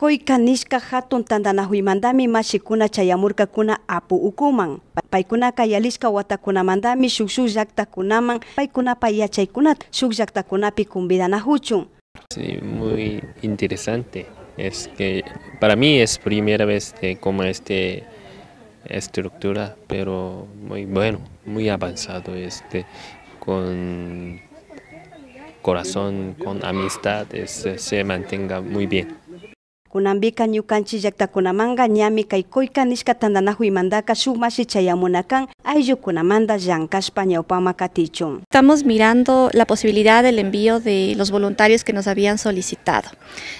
Koy kanishka hatun tandanahuymandami mashikuna kuna apu ukuman. Paykunaka yalishka watakunamandami shuk shuk Paikuna paykunapa yachaykunata shuk llaktakunapi convidanahuchun. Sí, muy interesante. Es que para mí es primera vez de como este estructura, pero muy bueno, muy avanzado, este, con corazón, con amistad, es, se mantenga muy bien kunambika kunamanga ñami nishka shumashi chayamunakan Estamos mirando la posibilidad del envío de los voluntarios que nos habían solicitado.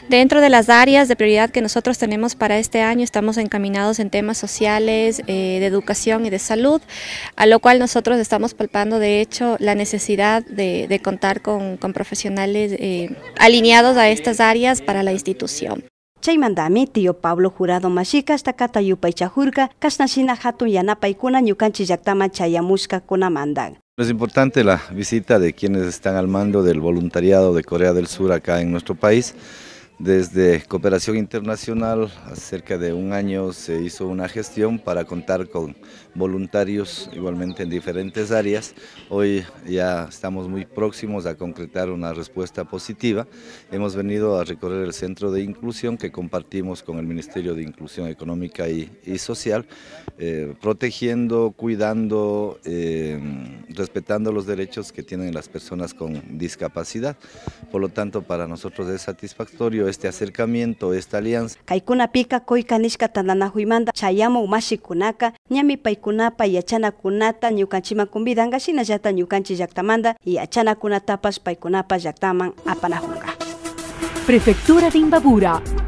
Dentro de las áreas de prioridad que nosotros tenemos para este año estamos encaminados en temas sociales, eh, de educación y de salud, a lo cual nosotros estamos palpando de hecho la necesidad de, contar con, profesionales eh, alineados a estas áreas para la institución. Chaymandami, tío Pablo Jurado Mashika, Stakata Yupay Chajurka, Kasnashina Hatun Yanapaikuna, Ñukanchi Yaktama con Kunamandan. Es importante la visita de quienes están al mando del voluntariado de Corea del Sur acá en nuestro país desde Cooperación Internacional, hace de un año se hizo una gestión para contar con voluntarios igualmente en diferentes áreas. Hoy ya estamos muy próximos a concretar una respuesta positiva. Hemos venido a recorrer el centro de inclusión que compartimos con el Ministerio de Inclusión Económica y, Social, eh, protegiendo, cuidando, em, respetando los derechos que tienen las personas con discapacidad. Por lo tanto, para nosotros es satisfactorio este acercamiento, esta alianza. Kaikuna pika koika tanana tananahuimanda chayamo Kunaka, ñami paikunapa yachanakunata ñukanchima kumbidanga yaktamanda y achana kunatapas paikunapa yaktaman apanajunka. Prefectura de Imbabura